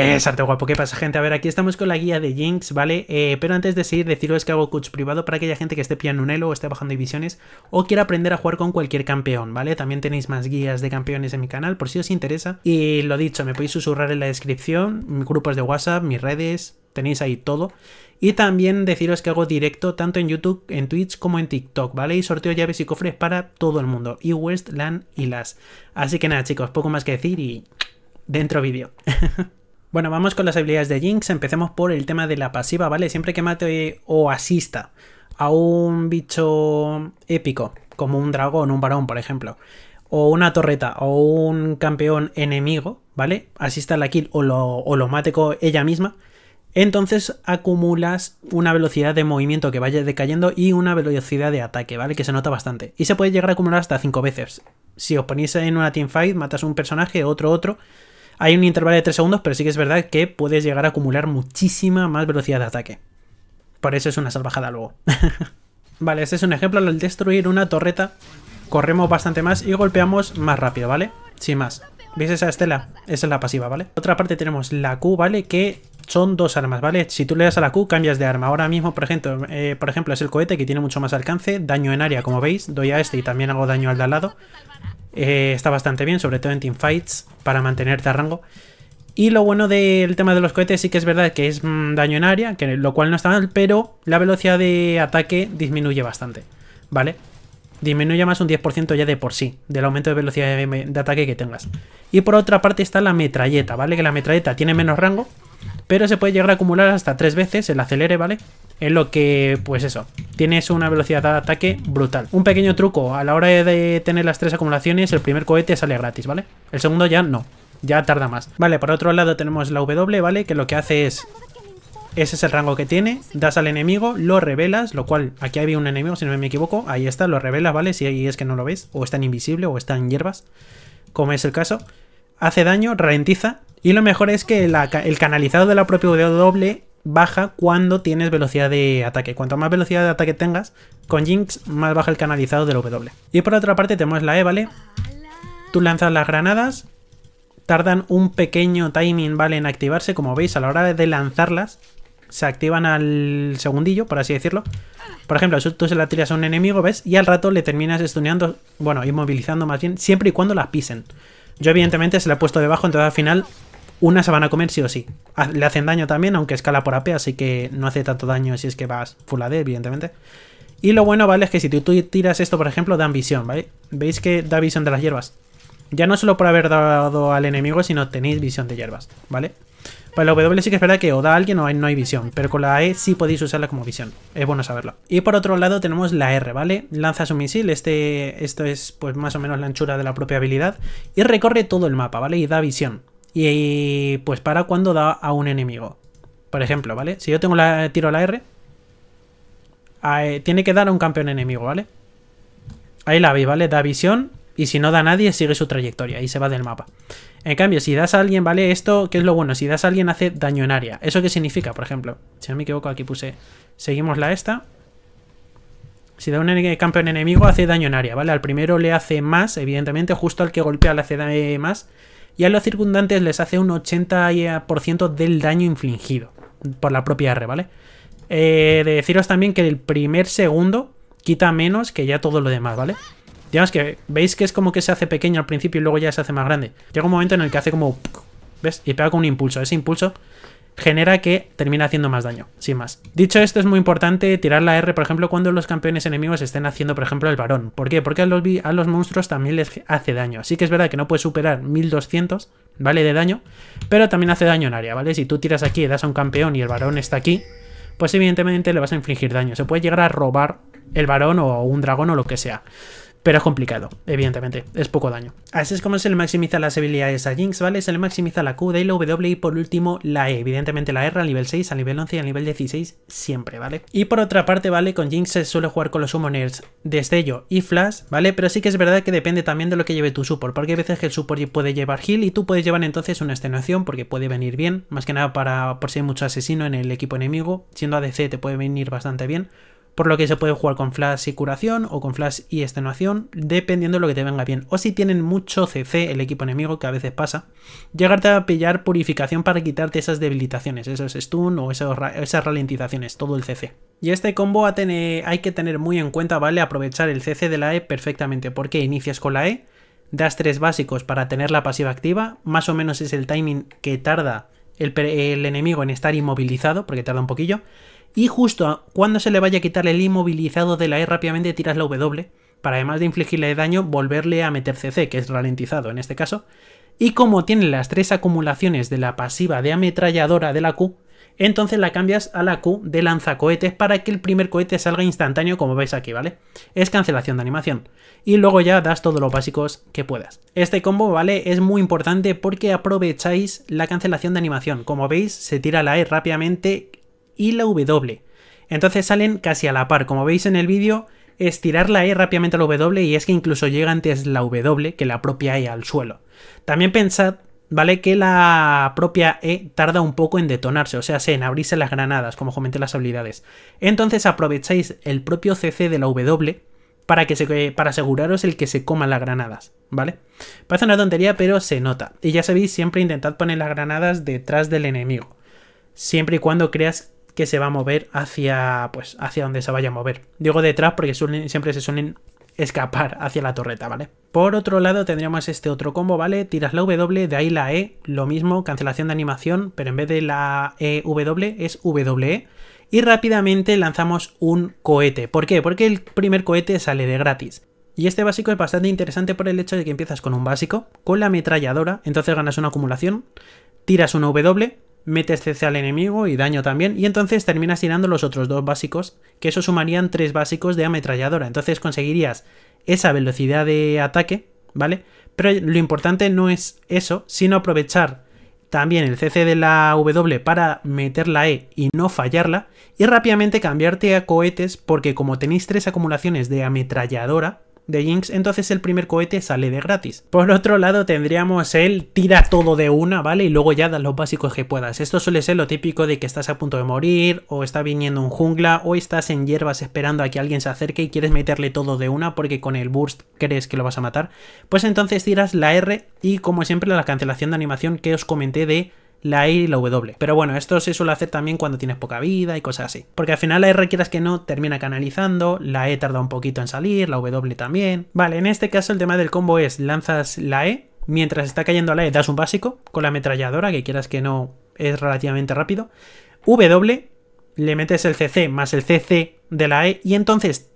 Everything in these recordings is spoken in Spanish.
Exacto, guapo. ¿Qué pasa, gente? A ver, aquí estamos con la guía de Jinx, ¿vale? Eh, pero antes de seguir, deciros que hago coach privado para aquella gente que esté pillando un elo o esté bajando divisiones o quiera aprender a jugar con cualquier campeón, ¿vale? También tenéis más guías de campeones en mi canal, por si os interesa. Y lo dicho, me podéis susurrar en la descripción, mis grupos de WhatsApp, mis redes, tenéis ahí todo. Y también deciros que hago directo tanto en YouTube, en Twitch como en TikTok, ¿vale? Y sorteo llaves y cofres para todo el mundo, y Westland y las. Así que nada, chicos, poco más que decir y dentro vídeo. Bueno, vamos con las habilidades de Jinx. Empecemos por el tema de la pasiva, ¿vale? Siempre que mate o asista a un bicho épico, como un dragón, un varón, por ejemplo, o una torreta o un campeón enemigo, ¿vale? Asista a la kill o lo, mate ella misma, entonces acumulas una velocidad de movimiento que vaya decayendo y una velocidad de ataque, ¿vale? Que se nota bastante. Y se puede llegar a acumular hasta 5 veces. Si os ponéis en una teamfight, matas un personaje, otro, otro, hay un intervalo de 3 segundos, pero sí que es verdad que puedes llegar a acumular muchísima más velocidad de ataque. Por eso es una salvajada luego. vale, este es un ejemplo. Al destruir una torreta, corremos bastante más y golpeamos más rápido, ¿vale? Sin más. ¿Veis esa estela? Esa es la pasiva, ¿vale? Otra parte tenemos la Q, ¿vale? Que son dos armas, ¿vale? Si tú le das a la Q, cambias de arma. Ahora mismo, por ejemplo, eh, por ejemplo, es el cohete que tiene mucho más alcance, daño en área, como veis. Doy a este y también hago daño al de al lado. Eh, está bastante bien, sobre todo en teamfights, para mantenerte a rango. Y lo bueno del tema de los cohetes sí que es verdad que es mm, daño en área, que, lo cual no está mal, pero la velocidad de ataque disminuye bastante, ¿vale? Disminuye más un 10% ya de por sí, del aumento de velocidad de, ataque que tengas. Y por otra parte está la metralleta, ¿vale? Que la metralleta tiene menos rango, pero se puede llegar a acumular hasta tres veces el acelere, ¿vale? En lo que, pues eso, tienes una velocidad de ataque brutal. Un pequeño truco, a la hora de tener las tres acumulaciones, el primer cohete sale gratis, ¿vale? El segundo ya no, ya tarda más. Vale, por otro lado tenemos la W, ¿vale? Que lo que hace es... Ese es el rango que tiene, das al enemigo, lo revelas, lo cual aquí había un enemigo, si no me equivoco, ahí está, lo revelas, ¿vale? Si ahí es que no lo ves, o está invisible, o está en hierbas, como es el caso. Hace daño, ralentiza, y lo mejor es que el canalizado de la propia W baja cuando tienes velocidad de ataque. Cuanto más velocidad de ataque tengas, con Jinx más baja el canalizado del W. Y por otra parte tenemos la E, ¿vale? Tú lanzas las granadas, tardan un pequeño timing, ¿vale? En activarse, como veis, a la hora de lanzarlas, se activan al segundillo, por así decirlo. Por ejemplo, tú se la tiras a un enemigo, ¿ves? Y al rato le terminas estuneando, bueno, inmovilizando más bien, siempre y cuando las pisen. Yo evidentemente se la he puesto debajo, entonces al final una se van a comer sí o sí. Ah, le hacen daño también, aunque escala por AP, así que no hace tanto daño si es que vas full AD, evidentemente. Y lo bueno, ¿vale? Es que si tú, tiras esto, por ejemplo, dan visión, ¿vale? ¿Veis que da visión de las hierbas? Ya no solo por haber dado al enemigo, sino tenéis visión de hierbas, ¿vale? Para pues la W sí que es verdad que o da a alguien o no hay visión, pero con la E sí podéis usarla como visión. Es bueno saberlo. Y por otro lado tenemos la R, ¿vale? lanza su misil, este, esto es pues más o menos la anchura de la propia habilidad, y recorre todo el mapa, ¿vale? Y da visión y pues para cuando da a un enemigo. Por ejemplo, ¿vale? Si yo tengo la, tiro la R, eh, tiene que dar a un campeón enemigo, ¿vale? Ahí la veis, ¿vale? Da visión y si no da a nadie sigue su trayectoria y se va del mapa. En cambio, si das a alguien, ¿vale? Esto, ¿qué es lo bueno? Si das a alguien hace daño en área. ¿Eso qué significa, por ejemplo? Si no me equivoco, aquí puse... Seguimos la esta. Si da un campeón enemigo hace daño en área, ¿vale? Al primero le hace más, evidentemente, justo al que golpea le hace eh, más y a los circundantes les hace un 80% del daño infligido por la propia R, ¿vale? de eh, deciros también que el primer segundo quita menos que ya todo lo demás, ¿vale? Digamos que veis que es como que se hace pequeño al principio y luego ya se hace más grande. Llega un momento en el que hace como... ¿Ves? Y pega con un impulso. Ese impulso genera que termina haciendo más daño, sin más. Dicho esto, es muy importante tirar la R, por ejemplo, cuando los campeones enemigos estén haciendo, por ejemplo, el varón. ¿Por qué? Porque a los, a los monstruos también les hace daño. Así que es verdad que no puede superar 1200, ¿vale? De daño, pero también hace daño en área, ¿vale? Si tú tiras aquí y das a un campeón y el varón está aquí, pues evidentemente le vas a infligir daño. Se puede llegar a robar el varón o un dragón o lo que sea pero es complicado, evidentemente, es poco daño. Así es como se le maximiza las habilidades a Jinx, ¿vale? Se le maximiza la Q, la W y por último la E, evidentemente la R a nivel 6, al nivel 11 y al nivel 16 siempre, ¿vale? Y por otra parte, ¿vale? Con Jinx se suele jugar con los summoners Destello y Flash, ¿vale? Pero sí que es verdad que depende también de lo que lleve tu support, porque hay veces que el support puede llevar heal y tú puedes llevar entonces una extenuación porque puede venir bien, más que nada para por si hay mucho asesino en el equipo enemigo, siendo ADC te puede venir bastante bien, por lo que se puede jugar con flash y curación o con flash y extenuación, dependiendo de lo que te venga bien. O si tienen mucho CC el equipo enemigo, que a veces pasa, llegarte a pillar purificación para quitarte esas debilitaciones, esos stun o esas ralentizaciones, todo el CC. Y este combo hay que tener muy en cuenta, ¿vale? Aprovechar el CC de la E perfectamente, porque inicias con la E, das tres básicos para tener la pasiva activa, más o menos es el timing que tarda el enemigo en estar inmovilizado, porque tarda un poquillo, y justo cuando se le vaya a quitar el inmovilizado de la E rápidamente tiras la W, para además de infligirle daño, volverle a meter CC, que es ralentizado en este caso. Y como tiene las tres acumulaciones de la pasiva de ametralladora de la Q, entonces la cambias a la Q de lanzacohetes para que el primer cohete salga instantáneo como veis aquí, ¿vale? Es cancelación de animación. Y luego ya das todos los básicos que puedas. Este combo, ¿vale? Es muy importante porque aprovecháis la cancelación de animación. Como veis, se tira la E rápidamente y la W. Entonces salen casi a la par. Como veis en el vídeo, estirar la E rápidamente a la W y es que incluso llega antes la W que la propia E al suelo. También pensad, ¿vale? Que la propia E tarda un poco en detonarse, o sea, en abrirse las granadas, como comenté las habilidades. Entonces aprovecháis el propio CC de la W para, que se, para aseguraros el que se coman las granadas, ¿vale? Parece una tontería, pero se nota. Y ya sabéis, siempre intentad poner las granadas detrás del enemigo. Siempre y cuando creas que se va a mover hacia, pues, hacia donde se vaya a mover. Digo detrás porque siempre se suelen escapar hacia la torreta, ¿vale? Por otro lado tendríamos este otro combo, ¿vale? Tiras la W, de ahí la E, lo mismo, cancelación de animación, pero en vez de la e W es W e. Y rápidamente lanzamos un cohete. ¿Por qué? Porque el primer cohete sale de gratis. Y este básico es bastante interesante por el hecho de que empiezas con un básico, con la ametralladora, entonces ganas una acumulación, tiras una W, metes CC al enemigo y daño también, y entonces terminas tirando los otros dos básicos, que eso sumarían tres básicos de ametralladora. Entonces conseguirías esa velocidad de ataque, ¿vale? Pero lo importante no es eso, sino aprovechar también el CC de la W para meter la E y no fallarla, y rápidamente cambiarte a cohetes, porque como tenéis tres acumulaciones de ametralladora, de Jinx, entonces el primer cohete sale de gratis. Por otro lado tendríamos el tira todo de una, ¿vale? Y luego ya das los básicos que puedas. Esto suele ser lo típico de que estás a punto de morir, o está viniendo un jungla, o estás en hierbas esperando a que alguien se acerque y quieres meterle todo de una porque con el burst crees que lo vas a matar. Pues entonces tiras la R y como siempre la cancelación de animación que os comenté de la E y la W. Pero bueno, esto se suele hacer también cuando tienes poca vida y cosas así. Porque al final la R quieras que no termina canalizando, la E tarda un poquito en salir, la W también. Vale, en este caso el tema del combo es lanzas la E, mientras está cayendo la E das un básico con la ametralladora, que quieras que no es relativamente rápido. W, le metes el CC más el CC de la E y entonces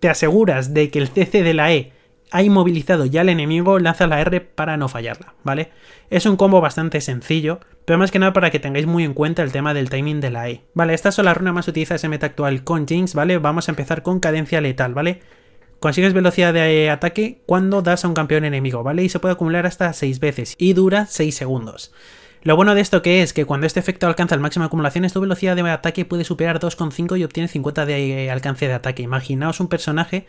te aseguras de que el CC de la E ha inmovilizado ya al enemigo, lanza la R para no fallarla, ¿vale? Es un combo bastante sencillo, pero más que nada para que tengáis muy en cuenta el tema del timing de la E. Vale, esta son las runa más utilizadas en meta actual con Jinx, ¿vale? Vamos a empezar con cadencia letal, ¿vale? Consigues velocidad de ataque cuando das a un campeón enemigo, ¿vale? Y se puede acumular hasta 6 veces y dura 6 segundos. Lo bueno de esto que es que cuando este efecto alcanza el máximo de acumulaciones, tu velocidad de ataque puede superar 2,5 y obtiene 50 de alcance de ataque. Imaginaos un personaje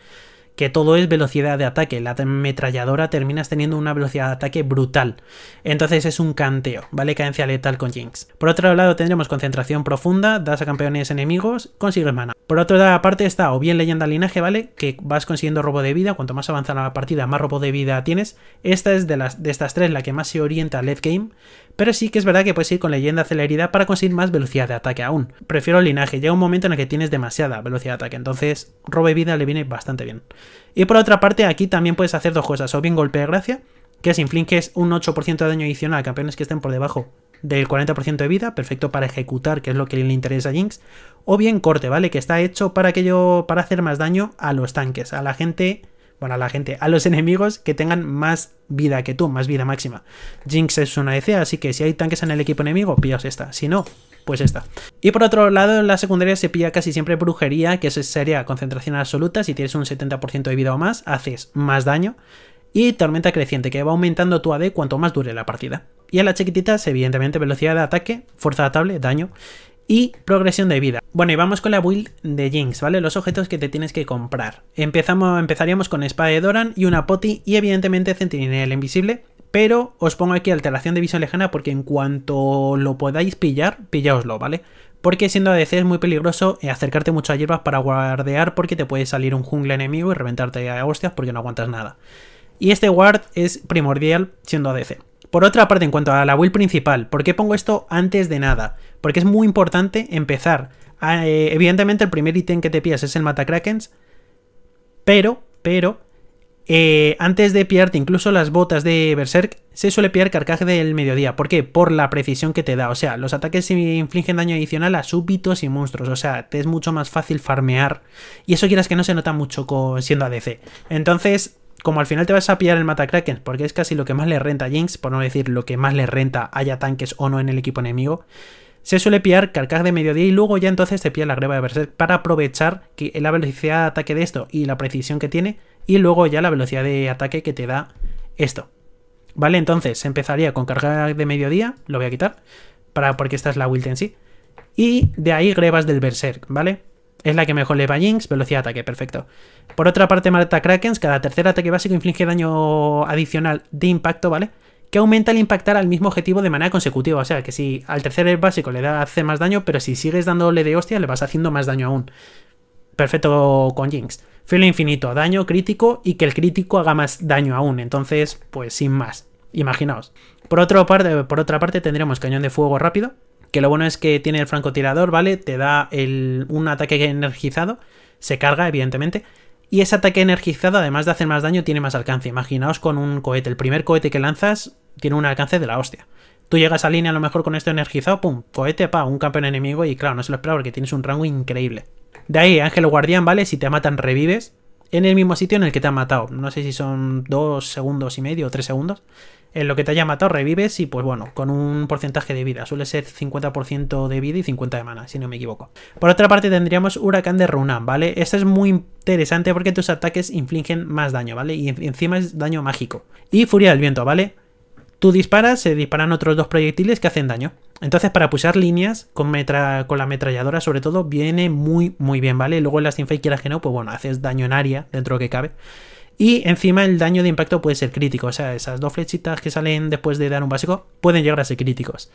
que todo es velocidad de ataque. La ametralladora terminas teniendo una velocidad de ataque brutal. Entonces es un canteo, ¿vale? Cadencia letal con Jinx. Por otro lado tendremos concentración profunda, das a campeones enemigos, consigues mana. Por otra parte está o bien leyenda linaje, ¿vale? Que vas consiguiendo robo de vida, cuanto más avanza la partida, más robo de vida tienes. Esta es de, las, de estas tres la que más se orienta al late game, pero sí que es verdad que puedes ir con leyenda celeridad para conseguir más velocidad de ataque aún. Prefiero linaje, llega un momento en el que tienes demasiada velocidad de ataque, entonces robe vida le viene bastante bien. Y por otra parte, aquí también puedes hacer dos cosas, o bien golpe de gracia, que es infliges un 8% de daño adicional a campeones que estén por debajo del 40% de vida, perfecto para ejecutar, que es lo que le interesa a Jinx, o bien corte, ¿vale? Que está hecho para para hacer más daño a los tanques, a la gente bueno, a la gente, a los enemigos que tengan más vida que tú, más vida máxima. Jinx es una EC, así que si hay tanques en el equipo enemigo, pillaos esta. Si no, pues esta. Y por otro lado, en la secundaria se pilla casi siempre brujería, que sería concentración absoluta. Si tienes un 70% de vida o más, haces más daño. Y tormenta creciente, que va aumentando tu AD cuanto más dure la partida. Y a las chiquititas, evidentemente velocidad de ataque, fuerza atable, daño y progresión de vida. Bueno, y vamos con la build de Jinx, ¿vale? Los objetos que te tienes que comprar. Empezamos, empezaríamos con Espada de Doran y una Poti y evidentemente Centinela Invisible, pero os pongo aquí alteración de visión lejana porque en cuanto lo podáis pillar, pillaoslo, ¿vale? Porque siendo ADC es muy peligroso eh, acercarte mucho a hierbas para guardear porque te puede salir un jungle enemigo y reventarte a hostias porque no aguantas nada. Y este guard es primordial siendo ADC. Por otra parte, en cuanto a la build principal, ¿por qué pongo esto antes de nada? Porque es muy importante empezar. Ah, eh, evidentemente, el primer ítem que te pillas es el Matacrakens, pero, pero, eh, antes de pillarte incluso las botas de Berserk, se suele pillar carcaje del mediodía. ¿Por qué? Por la precisión que te da. O sea, los ataques infligen daño adicional a súbitos y monstruos. O sea, te es mucho más fácil farmear. Y eso quieras que no se nota mucho siendo ADC. Entonces, como al final te vas a pillar el Matakraken, porque es casi lo que más le renta a Jinx, por no decir lo que más le renta haya tanques o no en el equipo enemigo, se suele pillar carcaj de mediodía y luego ya entonces te pilla la greba de Berserk para aprovechar que la velocidad de ataque de esto y la precisión que tiene, y luego ya la velocidad de ataque que te da esto. Vale, entonces empezaría con carcaj de mediodía, lo voy a quitar, para, porque esta es la build en sí, y de ahí grebas del Berserk, ¿vale? Es la que mejor le va a Jinx, velocidad de ataque, perfecto. Por otra parte, Marta Krakens, cada tercer ataque básico inflige daño adicional de impacto, ¿vale? Que aumenta el impactar al mismo objetivo de manera consecutiva. O sea, que si al tercer básico le da, hace más daño, pero si sigues dándole de hostia, le vas haciendo más daño aún. Perfecto con Jinx. Filo infinito, daño crítico y que el crítico haga más daño aún. Entonces, pues sin más. Imaginaos. Por, parte, por otra parte, tendremos cañón de fuego rápido, que lo bueno es que tiene el francotirador, ¿vale? Te da un ataque energizado, se carga, evidentemente. Y ese ataque energizado, además de hacer más daño, tiene más alcance. Imaginaos con un cohete. El primer cohete que lanzas tiene un alcance de la hostia. Tú llegas a línea a lo mejor con esto energizado, pum, cohete, pa, un campeón enemigo y claro, no se lo esperaba porque tienes un rango increíble. De ahí, Ángel Guardián, ¿vale? Si te matan, revives en el mismo sitio en el que te han matado. No sé si son dos segundos y medio o tres segundos en lo que te llama torre revives y pues bueno, con un porcentaje de vida. Suele ser 50% de vida y 50 de mana, si no me equivoco. Por otra parte tendríamos Huracán de Runan, ¿vale? Este es muy interesante porque tus ataques infligen más daño, ¿vale? Y encima es daño mágico. Y Furia del Viento, ¿vale? Tú disparas, se disparan otros dos proyectiles que hacen daño. Entonces, para pulsar líneas con, metra, con la ametralladora, sobre todo, viene muy, muy bien, ¿vale? Luego en las quieras que no, pues bueno, haces daño en área, dentro de lo que cabe. Y encima el daño de impacto puede ser crítico. O sea, esas dos flechitas que salen después de dar un básico pueden llegar a ser críticos.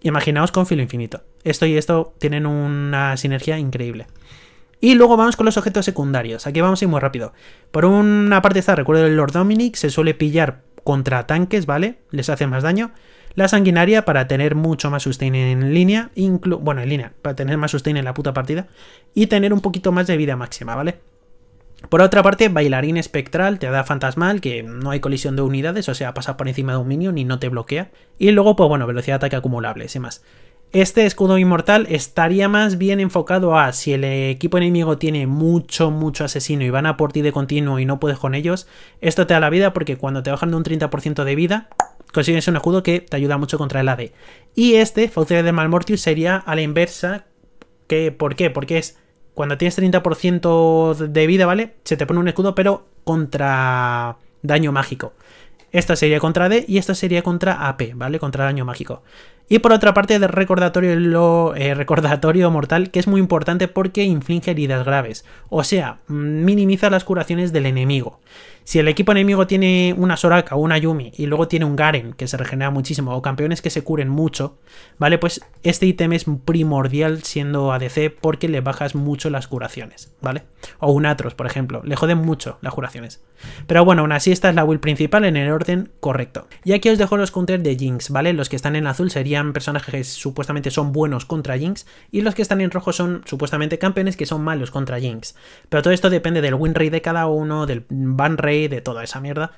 Imaginaos con filo infinito. Esto y esto tienen una sinergia increíble. Y luego vamos con los objetos secundarios. Aquí vamos a ir muy rápido. Por una parte está, recuerdo el Lord Dominic, se suele pillar contra tanques, ¿vale? Les hace más daño. La sanguinaria para tener mucho más sustain en línea, bueno, en línea, para tener más sustain en la puta partida y tener un poquito más de vida máxima, ¿vale? Por otra parte, bailarín espectral te da fantasmal, que no hay colisión de unidades, o sea, pasa por encima de un minion y no te bloquea. Y luego, pues bueno, velocidad de ataque acumulable, sin más. Este escudo inmortal estaría más bien enfocado a si el equipo enemigo tiene mucho, mucho asesino y van a por ti de continuo y no puedes con ellos, esto te da la vida porque cuando te bajan de un 30% de vida, consigues un escudo que te ayuda mucho contra el AD. Y este, Faucier de Malmortius, sería a la inversa. Que, ¿Por qué? Porque es cuando tienes 30% de vida, ¿vale? Se te pone un escudo, pero contra daño mágico. Esta sería contra D y esta sería contra AP, ¿vale? Contra daño mágico. Y por otra parte, el recordatorio, lo, eh, recordatorio mortal, que es muy importante porque inflige heridas graves, o sea, minimiza las curaciones del enemigo. Si el equipo enemigo tiene una Soraka o una Yumi y luego tiene un Garen que se regenera muchísimo o campeones que se curen mucho, ¿vale? Pues este ítem es primordial siendo ADC porque le bajas mucho las curaciones, ¿vale? O un Atros, por ejemplo, le joden mucho las curaciones. Pero bueno, aún así esta es la build principal en el orden correcto. Y aquí os dejo los counters de Jinx, ¿vale? Los que están en azul serían personajes que supuestamente son buenos contra Jinx, y los que están en rojo son supuestamente campeones que son malos contra Jinx. Pero todo esto depende del win rate de cada uno, del ban rate, de toda esa mierda.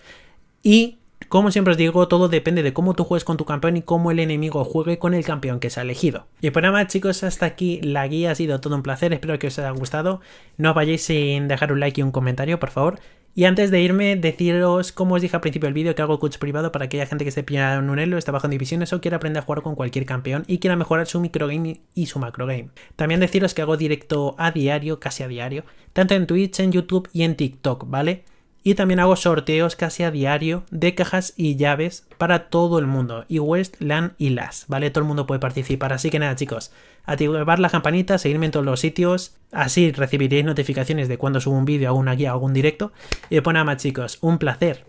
Y como siempre os digo, todo depende de cómo tú juegues con tu campeón y cómo el enemigo juegue con el campeón que se ha elegido. Y por pues nada más chicos, hasta aquí la guía, ha sido todo un placer, espero que os haya gustado. No os vayáis sin dejar un like y un comentario, por favor. Y antes de irme, deciros, como os dije al principio del vídeo, que hago coach privado para aquella gente que esté pillada en un elo, está bajo en divisiones o quiera aprender a jugar con cualquier campeón y quiera mejorar su microgame y su macrogame. También deciros que hago directo a diario, casi a diario, tanto en Twitch, en YouTube y en TikTok, ¿vale? Y también hago sorteos casi a diario de cajas y llaves para todo el mundo. Y West, LAN y LAS, ¿vale? Todo el mundo puede participar. Así que nada, chicos, activar la campanita, seguirme en todos los sitios. Así recibiréis notificaciones de cuando subo un vídeo, alguna una guía, algún directo. Y pues nada más, chicos, un placer.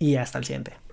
Y hasta el siguiente.